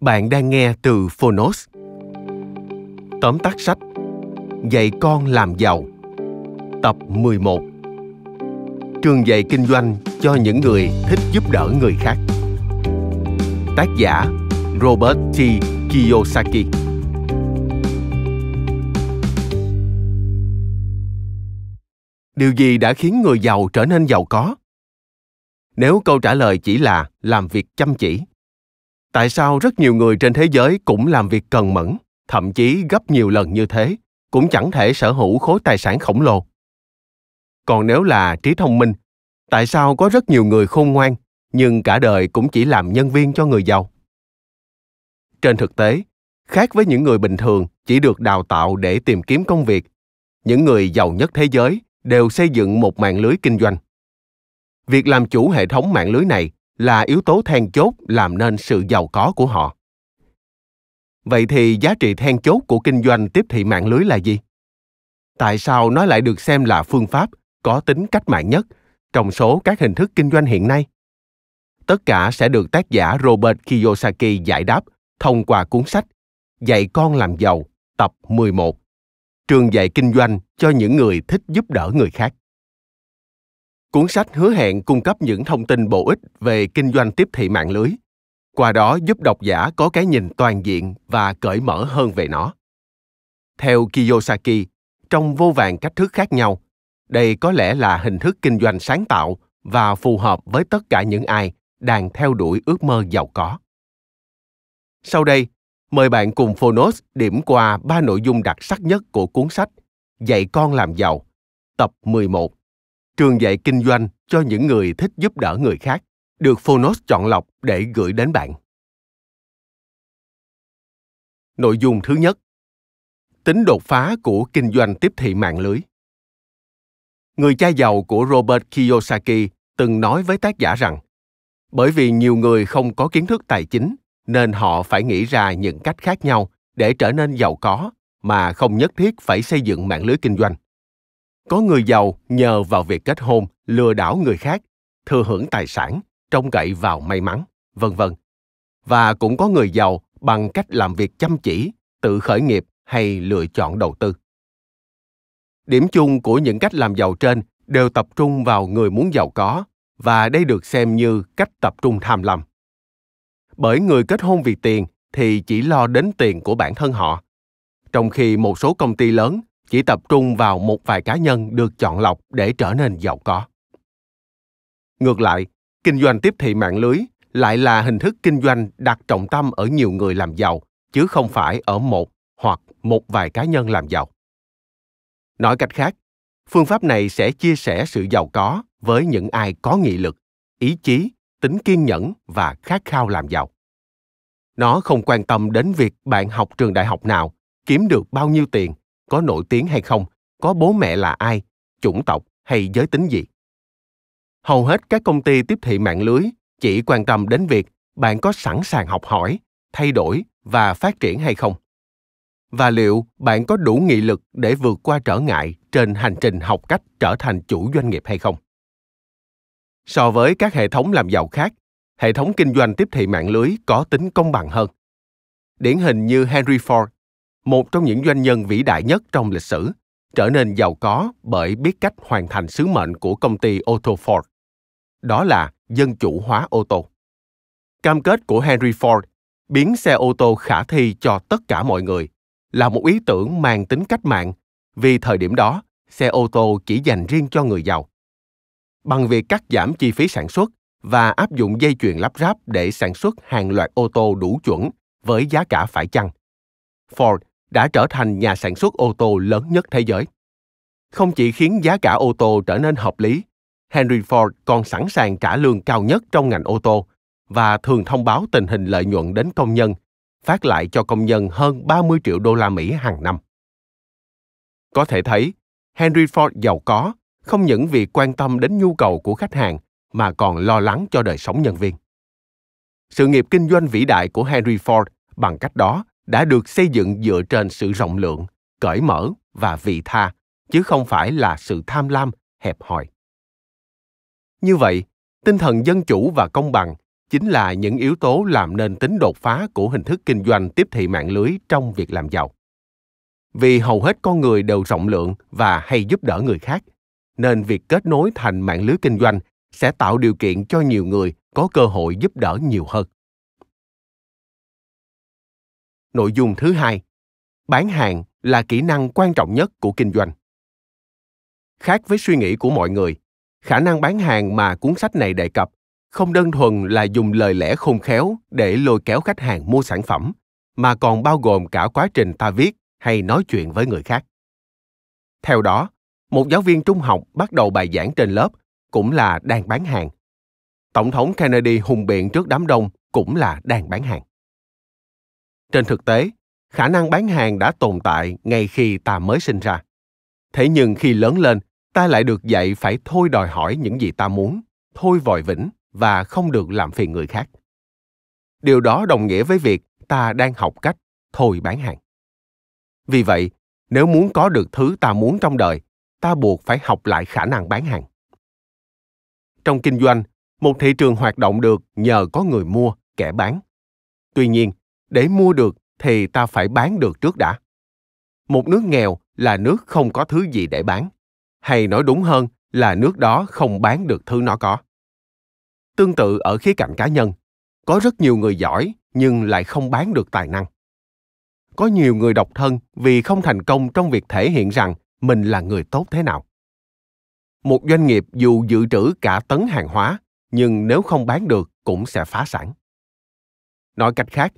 Bạn đang nghe từ Phonos. Tóm tắt sách Dạy con làm giàu Tập 11 Trường dạy kinh doanh cho những người thích giúp đỡ người khác Tác giả Robert T. Kiyosaki Điều gì đã khiến người giàu trở nên giàu có? Nếu câu trả lời chỉ là làm việc chăm chỉ, tại sao rất nhiều người trên thế giới cũng làm việc cần mẫn thậm chí gấp nhiều lần như thế cũng chẳng thể sở hữu khối tài sản khổng lồ còn nếu là trí thông minh tại sao có rất nhiều người khôn ngoan nhưng cả đời cũng chỉ làm nhân viên cho người giàu trên thực tế khác với những người bình thường chỉ được đào tạo để tìm kiếm công việc những người giàu nhất thế giới đều xây dựng một mạng lưới kinh doanh việc làm chủ hệ thống mạng lưới này là yếu tố then chốt làm nên sự giàu có của họ vậy thì giá trị then chốt của kinh doanh tiếp thị mạng lưới là gì tại sao nó lại được xem là phương pháp có tính cách mạng nhất trong số các hình thức kinh doanh hiện nay tất cả sẽ được tác giả robert kiyosaki giải đáp thông qua cuốn sách dạy con làm giàu tập 11 trường dạy kinh doanh cho những người thích giúp đỡ người khác Cuốn sách hứa hẹn cung cấp những thông tin bổ ích về kinh doanh tiếp thị mạng lưới, qua đó giúp độc giả có cái nhìn toàn diện và cởi mở hơn về nó. Theo Kiyosaki, trong vô vàng cách thức khác nhau, đây có lẽ là hình thức kinh doanh sáng tạo và phù hợp với tất cả những ai đang theo đuổi ước mơ giàu có. Sau đây, mời bạn cùng Phonos điểm qua ba nội dung đặc sắc nhất của cuốn sách Dạy con làm giàu, tập 11 trường dạy kinh doanh cho những người thích giúp đỡ người khác, được Phonos chọn lọc để gửi đến bạn. Nội dung thứ nhất Tính đột phá của kinh doanh tiếp thị mạng lưới Người cha giàu của Robert Kiyosaki từng nói với tác giả rằng bởi vì nhiều người không có kiến thức tài chính nên họ phải nghĩ ra những cách khác nhau để trở nên giàu có mà không nhất thiết phải xây dựng mạng lưới kinh doanh có người giàu nhờ vào việc kết hôn lừa đảo người khác, thừa hưởng tài sản, trông cậy vào may mắn, vân vân. Và cũng có người giàu bằng cách làm việc chăm chỉ, tự khởi nghiệp hay lựa chọn đầu tư. Điểm chung của những cách làm giàu trên đều tập trung vào người muốn giàu có và đây được xem như cách tập trung tham lam. Bởi người kết hôn vì tiền thì chỉ lo đến tiền của bản thân họ, trong khi một số công ty lớn chỉ tập trung vào một vài cá nhân được chọn lọc để trở nên giàu có ngược lại kinh doanh tiếp thị mạng lưới lại là hình thức kinh doanh đặt trọng tâm ở nhiều người làm giàu chứ không phải ở một hoặc một vài cá nhân làm giàu nói cách khác phương pháp này sẽ chia sẻ sự giàu có với những ai có nghị lực ý chí tính kiên nhẫn và khát khao làm giàu nó không quan tâm đến việc bạn học trường đại học nào kiếm được bao nhiêu tiền có nổi tiếng hay không, có bố mẹ là ai, chủng tộc hay giới tính gì. Hầu hết các công ty tiếp thị mạng lưới chỉ quan tâm đến việc bạn có sẵn sàng học hỏi, thay đổi và phát triển hay không. Và liệu bạn có đủ nghị lực để vượt qua trở ngại trên hành trình học cách trở thành chủ doanh nghiệp hay không? So với các hệ thống làm giàu khác, hệ thống kinh doanh tiếp thị mạng lưới có tính công bằng hơn. Điển hình như Henry Ford một trong những doanh nhân vĩ đại nhất trong lịch sử, trở nên giàu có bởi biết cách hoàn thành sứ mệnh của công ty Otto Ford. Đó là dân chủ hóa ô tô. Cam kết của Henry Ford biến xe ô tô khả thi cho tất cả mọi người là một ý tưởng mang tính cách mạng vì thời điểm đó xe ô tô chỉ dành riêng cho người giàu. Bằng việc cắt giảm chi phí sản xuất và áp dụng dây chuyền lắp ráp để sản xuất hàng loạt ô tô đủ chuẩn với giá cả phải chăng, Ford đã trở thành nhà sản xuất ô tô lớn nhất thế giới. Không chỉ khiến giá cả ô tô trở nên hợp lý, Henry Ford còn sẵn sàng trả lương cao nhất trong ngành ô tô và thường thông báo tình hình lợi nhuận đến công nhân, phát lại cho công nhân hơn 30 triệu đô la Mỹ hàng năm. Có thể thấy, Henry Ford giàu có không những vì quan tâm đến nhu cầu của khách hàng mà còn lo lắng cho đời sống nhân viên. Sự nghiệp kinh doanh vĩ đại của Henry Ford bằng cách đó đã được xây dựng dựa trên sự rộng lượng cởi mở và vị tha chứ không phải là sự tham lam hẹp hòi như vậy tinh thần dân chủ và công bằng chính là những yếu tố làm nên tính đột phá của hình thức kinh doanh tiếp thị mạng lưới trong việc làm giàu vì hầu hết con người đều rộng lượng và hay giúp đỡ người khác nên việc kết nối thành mạng lưới kinh doanh sẽ tạo điều kiện cho nhiều người có cơ hội giúp đỡ nhiều hơn nội dung thứ hai bán hàng là kỹ năng quan trọng nhất của kinh doanh khác với suy nghĩ của mọi người khả năng bán hàng mà cuốn sách này đề cập không đơn thuần là dùng lời lẽ khôn khéo để lôi kéo khách hàng mua sản phẩm mà còn bao gồm cả quá trình ta viết hay nói chuyện với người khác theo đó một giáo viên trung học bắt đầu bài giảng trên lớp cũng là đang bán hàng tổng thống kennedy hùng biện trước đám đông cũng là đang bán hàng trên thực tế, khả năng bán hàng đã tồn tại ngay khi ta mới sinh ra. Thế nhưng khi lớn lên, ta lại được dạy phải thôi đòi hỏi những gì ta muốn, thôi vòi vĩnh và không được làm phiền người khác. Điều đó đồng nghĩa với việc ta đang học cách thôi bán hàng. Vì vậy, nếu muốn có được thứ ta muốn trong đời, ta buộc phải học lại khả năng bán hàng. Trong kinh doanh, một thị trường hoạt động được nhờ có người mua, kẻ bán. Tuy nhiên, để mua được thì ta phải bán được trước đã một nước nghèo là nước không có thứ gì để bán hay nói đúng hơn là nước đó không bán được thứ nó có tương tự ở khía cạnh cá nhân có rất nhiều người giỏi nhưng lại không bán được tài năng có nhiều người độc thân vì không thành công trong việc thể hiện rằng mình là người tốt thế nào một doanh nghiệp dù dự trữ cả tấn hàng hóa nhưng nếu không bán được cũng sẽ phá sản nói cách khác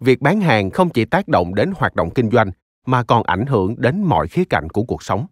việc bán hàng không chỉ tác động đến hoạt động kinh doanh mà còn ảnh hưởng đến mọi khía cạnh của cuộc sống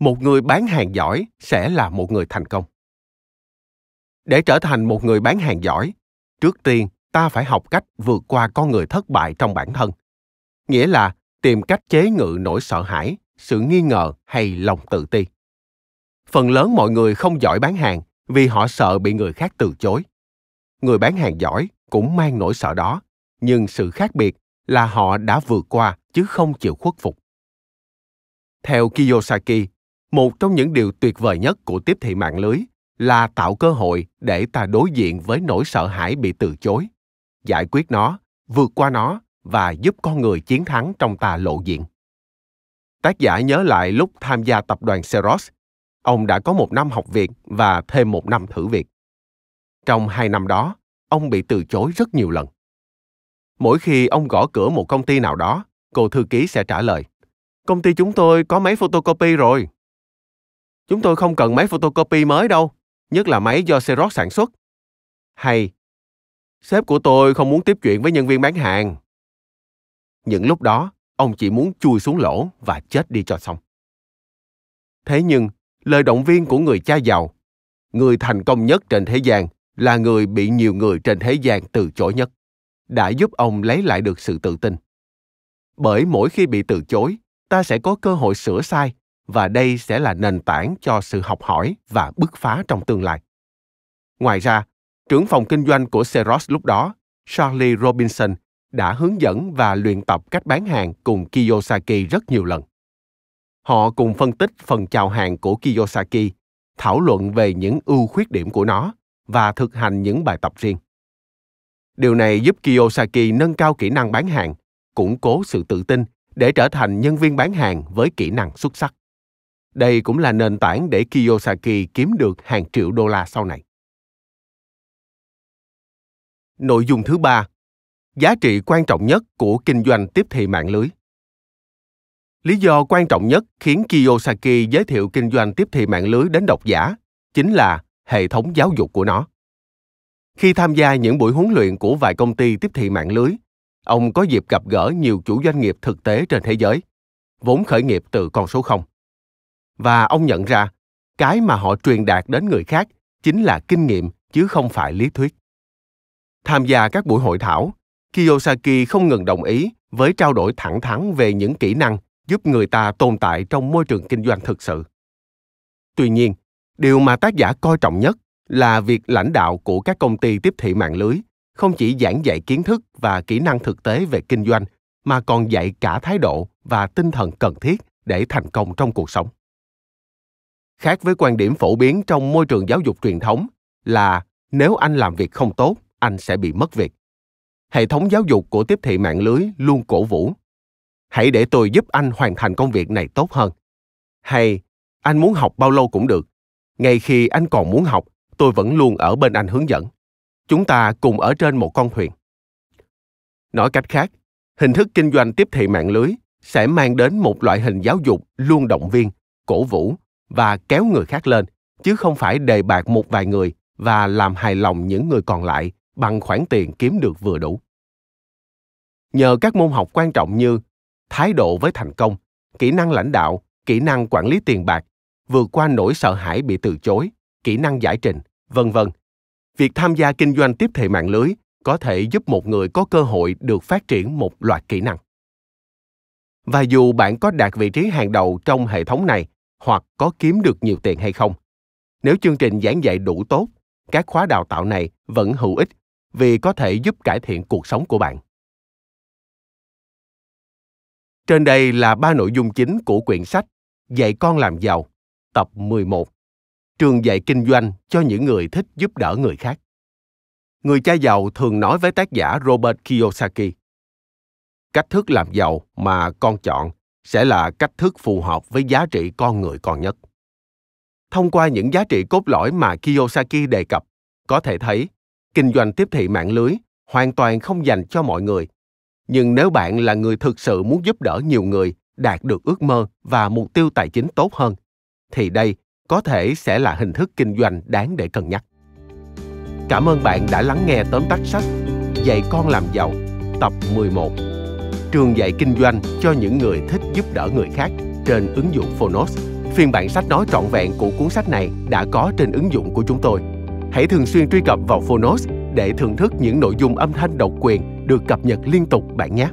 một người bán hàng giỏi sẽ là một người thành công để trở thành một người bán hàng giỏi trước tiên ta phải học cách vượt qua con người thất bại trong bản thân nghĩa là tìm cách chế ngự nỗi sợ hãi sự nghi ngờ hay lòng tự ti phần lớn mọi người không giỏi bán hàng vì họ sợ bị người khác từ chối người bán hàng giỏi cũng mang nỗi sợ đó nhưng sự khác biệt là họ đã vượt qua chứ không chịu khuất phục theo kiyosaki một trong những điều tuyệt vời nhất của tiếp thị mạng lưới là tạo cơ hội để ta đối diện với nỗi sợ hãi bị từ chối giải quyết nó vượt qua nó và giúp con người chiến thắng trong ta lộ diện tác giả nhớ lại lúc tham gia tập đoàn xerox ông đã có một năm học việc và thêm một năm thử việc trong hai năm đó ông bị từ chối rất nhiều lần mỗi khi ông gõ cửa một công ty nào đó cô thư ký sẽ trả lời công ty chúng tôi có máy photocopy rồi chúng tôi không cần máy photocopy mới đâu nhất là máy do xerox sản xuất hay sếp của tôi không muốn tiếp chuyện với nhân viên bán hàng những lúc đó ông chỉ muốn chui xuống lỗ và chết đi cho xong thế nhưng lời động viên của người cha giàu người thành công nhất trên thế gian là người bị nhiều người trên thế gian từ chối nhất đã giúp ông lấy lại được sự tự tin. Bởi mỗi khi bị từ chối, ta sẽ có cơ hội sửa sai và đây sẽ là nền tảng cho sự học hỏi và bứt phá trong tương lai. Ngoài ra, trưởng phòng kinh doanh của Seros lúc đó, Charlie Robinson, đã hướng dẫn và luyện tập cách bán hàng cùng Kiyosaki rất nhiều lần. Họ cùng phân tích phần chào hàng của Kiyosaki, thảo luận về những ưu khuyết điểm của nó và thực hành những bài tập riêng. Điều này giúp Kiyosaki nâng cao kỹ năng bán hàng, củng cố sự tự tin để trở thành nhân viên bán hàng với kỹ năng xuất sắc. Đây cũng là nền tảng để Kiyosaki kiếm được hàng triệu đô la sau này. Nội dung thứ ba, giá trị quan trọng nhất của kinh doanh tiếp thị mạng lưới. Lý do quan trọng nhất khiến Kiyosaki giới thiệu kinh doanh tiếp thị mạng lưới đến độc giả chính là hệ thống giáo dục của nó. Khi tham gia những buổi huấn luyện của vài công ty tiếp thị mạng lưới, ông có dịp gặp gỡ nhiều chủ doanh nghiệp thực tế trên thế giới, vốn khởi nghiệp từ con số không, Và ông nhận ra, cái mà họ truyền đạt đến người khác chính là kinh nghiệm chứ không phải lý thuyết. Tham gia các buổi hội thảo, Kiyosaki không ngừng đồng ý với trao đổi thẳng thắn về những kỹ năng giúp người ta tồn tại trong môi trường kinh doanh thực sự. Tuy nhiên, điều mà tác giả coi trọng nhất là việc lãnh đạo của các công ty tiếp thị mạng lưới không chỉ giảng dạy kiến thức và kỹ năng thực tế về kinh doanh mà còn dạy cả thái độ và tinh thần cần thiết để thành công trong cuộc sống khác với quan điểm phổ biến trong môi trường giáo dục truyền thống là nếu anh làm việc không tốt anh sẽ bị mất việc hệ thống giáo dục của tiếp thị mạng lưới luôn cổ vũ hãy để tôi giúp anh hoàn thành công việc này tốt hơn hay anh muốn học bao lâu cũng được ngay khi anh còn muốn học tôi vẫn luôn ở bên anh hướng dẫn. Chúng ta cùng ở trên một con thuyền. Nói cách khác, hình thức kinh doanh tiếp thị mạng lưới sẽ mang đến một loại hình giáo dục luôn động viên, cổ vũ và kéo người khác lên, chứ không phải đề bạc một vài người và làm hài lòng những người còn lại bằng khoản tiền kiếm được vừa đủ. Nhờ các môn học quan trọng như thái độ với thành công, kỹ năng lãnh đạo, kỹ năng quản lý tiền bạc, vượt qua nỗi sợ hãi bị từ chối, kỹ năng giải trình, vân vân. Việc tham gia kinh doanh tiếp thị mạng lưới có thể giúp một người có cơ hội được phát triển một loạt kỹ năng. Và dù bạn có đạt vị trí hàng đầu trong hệ thống này hoặc có kiếm được nhiều tiền hay không, nếu chương trình giảng dạy đủ tốt, các khóa đào tạo này vẫn hữu ích vì có thể giúp cải thiện cuộc sống của bạn. Trên đây là ba nội dung chính của quyển sách Dạy con làm giàu, tập 11 trường dạy kinh doanh cho những người thích giúp đỡ người khác. Người cha giàu thường nói với tác giả Robert Kiyosaki, cách thức làm giàu mà con chọn sẽ là cách thức phù hợp với giá trị con người con nhất. Thông qua những giá trị cốt lõi mà Kiyosaki đề cập, có thể thấy kinh doanh tiếp thị mạng lưới hoàn toàn không dành cho mọi người. Nhưng nếu bạn là người thực sự muốn giúp đỡ nhiều người đạt được ước mơ và mục tiêu tài chính tốt hơn, thì đây có thể sẽ là hình thức kinh doanh đáng để cân nhắc. Cảm ơn bạn đã lắng nghe tóm tắt sách Dạy con làm giàu tập 11 Trường dạy kinh doanh cho những người thích giúp đỡ người khác trên ứng dụng Phonos. Phiên bản sách nói trọn vẹn của cuốn sách này đã có trên ứng dụng của chúng tôi. Hãy thường xuyên truy cập vào Phonos để thưởng thức những nội dung âm thanh độc quyền được cập nhật liên tục bạn nhé.